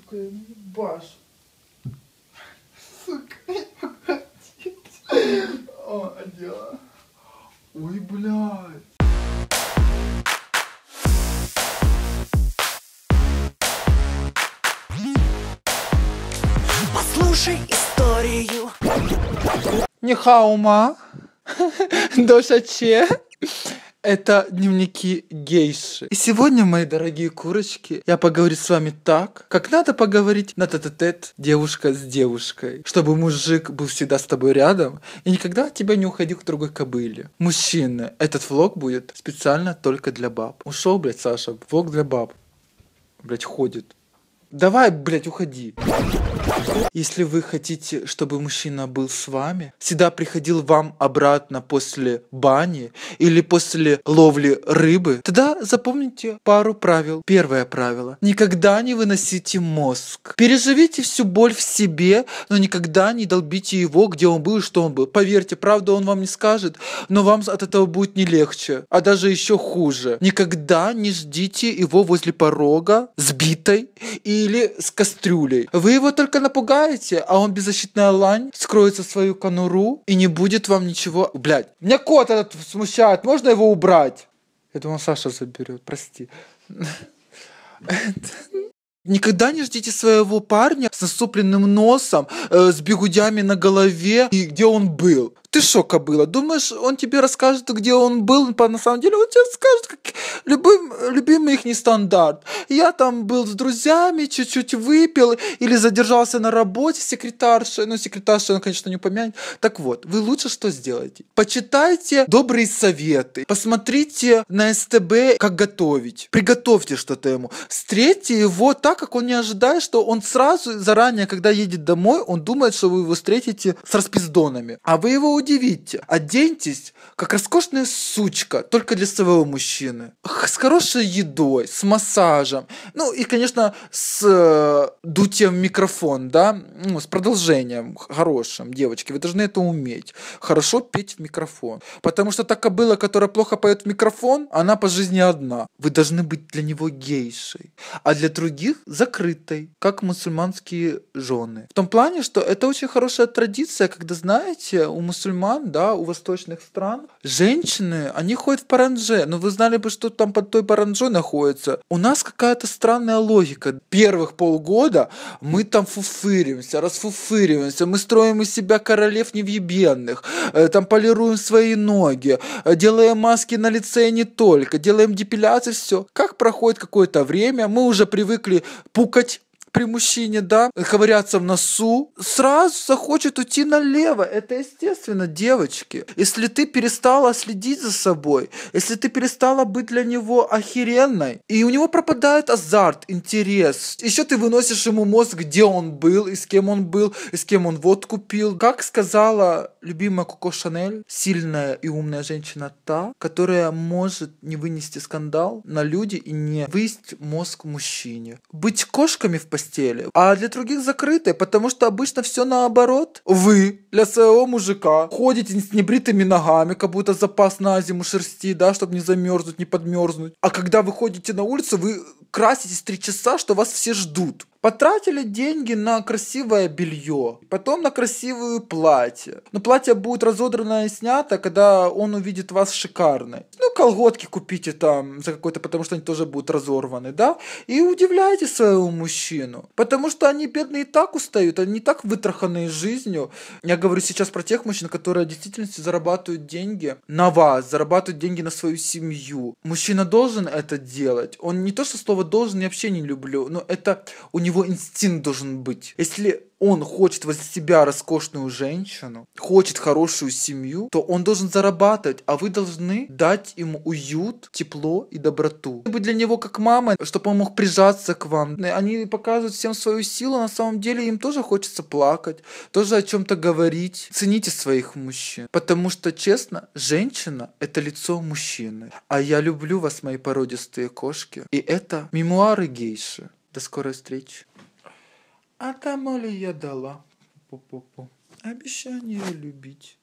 сука, я не ебашу. Сука, я могу О, одела. Ой, блядь. Послушай историю. Нихаума. Дошаче. Это дневники гейши. И сегодня, мои дорогие курочки, я поговорю с вами так, как надо поговорить на тет тет девушка с девушкой, чтобы мужик был всегда с тобой рядом и никогда от тебя не уходил к другой кобыле. Мужчины, этот влог будет специально только для баб. Ушел, блядь, Саша, влог для баб. Блядь, ходит. Давай, блядь, уходи. Если вы хотите, чтобы мужчина был с вами, всегда приходил вам обратно после бани или после ловли рыбы, тогда запомните пару правил. Первое правило. Никогда не выносите мозг. Переживите всю боль в себе, но никогда не долбите его, где он был что он был. Поверьте, правда он вам не скажет, но вам от этого будет не легче, а даже еще хуже. Никогда не ждите его возле порога сбитой или с кастрюлей. Вы его только напугаете, а он беззащитная лань, скроется в свою конуру и не будет вам ничего... Блядь, меня кот этот смущает, можно его убрать? Я думал, Саша заберет, прости. Никогда не ждите своего парня с насупленным носом, э, с бегудями на голове и где он был. Ты шо, кобыла? Думаешь, он тебе расскажет, где он был? На самом деле он тебе расскажет, как любым, любимый их нестандарт. Я там был с друзьями, чуть-чуть выпил или задержался на работе секретаршей, Ну, секретарша, ну, конечно, не упомянет. Так вот, вы лучше что сделаете? Почитайте добрые советы, посмотрите на СТБ, как готовить. Приготовьте что-то ему. Встретьте его так, как он не ожидает, что он сразу, заранее, когда едет домой, он думает, что вы его встретите с распиздонами. А вы его удивите. Оденьтесь, как роскошная сучка, только для своего мужчины. С хорошей едой, с массажем, персонажа. Ну и, конечно, с э, дутием микрофон, да, ну, с продолжением хорошим, девочки, вы должны это уметь. Хорошо петь в микрофон. Потому что та кобыла, которая плохо поет в микрофон, она по жизни одна. Вы должны быть для него гейшей, а для других закрытой, как мусульманские жены. В том плане, что это очень хорошая традиция, когда, знаете, у мусульман, да, у восточных стран, женщины, они ходят в паранже, но ну, вы знали бы, что там под той паранжой находится. У нас какая какая-то странная логика. Первых полгода мы там фуфыримся, расфуфыриваемся, мы строим из себя королев невъебенных, э, там полируем свои ноги, э, делаем маски на лице и не только, делаем депиляции, все. Как проходит какое-то время, мы уже привыкли пукать, при мужчине, да, ковыряться в носу, сразу захочет уйти налево. Это естественно, девочки. Если ты перестала следить за собой, если ты перестала быть для него охеренной, и у него пропадает азарт, интерес, еще ты выносишь ему мозг, где он был, и с кем он был, и с кем он вот купил Как сказала любимая Коко Шанель, сильная и умная женщина та, которая может не вынести скандал на люди и не выесть мозг мужчине. Быть кошками в постели постели. А для других закрытые, потому что обычно все наоборот. Вы для своего мужика ходите с небритыми ногами, как будто запас на зиму шерсти, да, чтобы не замерзнуть, не подмерзнуть. А когда вы ходите на улицу, вы краситесь три часа, что вас все ждут. Потратили деньги на красивое белье, потом на красивое платье. Но платье будет разодранное и снято, когда он увидит вас шикарной. Ну, колготки купите там за какой-то, потому что они тоже будут разорваны, да, и удивляйте своего мужчину, потому что они бедные и так устают, они и так вытраханные жизнью. Я говорю сейчас про тех мужчин, которые в действительности зарабатывают деньги на вас, зарабатывают деньги на свою семью. Мужчина должен это делать. Он не то, что слово должен, я вообще не люблю, но это у него инстинкт должен быть. Если он хочет возле себя роскошную женщину, хочет хорошую семью, то он должен зарабатывать, а вы должны дать ему уют, тепло и доброту. Вы для него как мама, чтобы он мог прижаться к вам. Они показывают всем свою силу, а на самом деле им тоже хочется плакать, тоже о чем-то говорить. Цените своих мужчин, потому что, честно, женщина — это лицо мужчины. А я люблю вас, мои породистые кошки. И это мемуары гейши. До скорой встречи. А там ли я дала Пу -пу -пу. обещание любить?